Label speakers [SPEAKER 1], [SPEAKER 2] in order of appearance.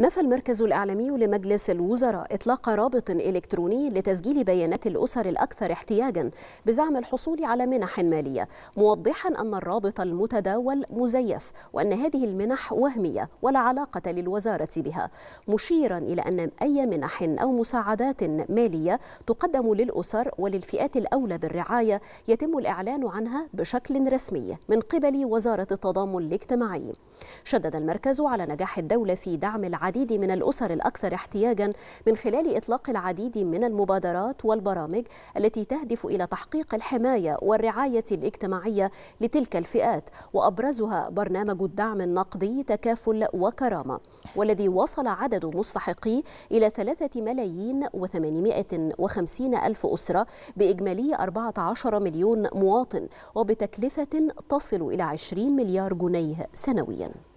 [SPEAKER 1] نفى المركز الإعلامي لمجلس الوزراء إطلاق رابط إلكتروني لتسجيل بيانات الأسر الأكثر احتياجا بزعم الحصول على منح مالية موضحا أن الرابط المتداول مزيف وأن هذه المنح وهمية ولا علاقة للوزارة بها مشيرا إلى أن أي منح أو مساعدات مالية تقدم للأسر وللفئات الأولى بالرعاية يتم الإعلان عنها بشكل رسمي من قبل وزارة التضامن الاجتماعي شدد المركز على نجاح الدولة في دعم العالم العديد من الأسر الأكثر احتياجا من خلال إطلاق العديد من المبادرات والبرامج التي تهدف إلى تحقيق الحماية والرعاية الاجتماعية لتلك الفئات وأبرزها برنامج الدعم النقدي تكافل وكرامة والذي وصل عدد مستحقيه إلى ثلاثة ملايين وثمانمائة وخمسين ألف أسرة بإجمالي 14 مليون مواطن وبتكلفة تصل إلى 20 مليار جنيه سنوياً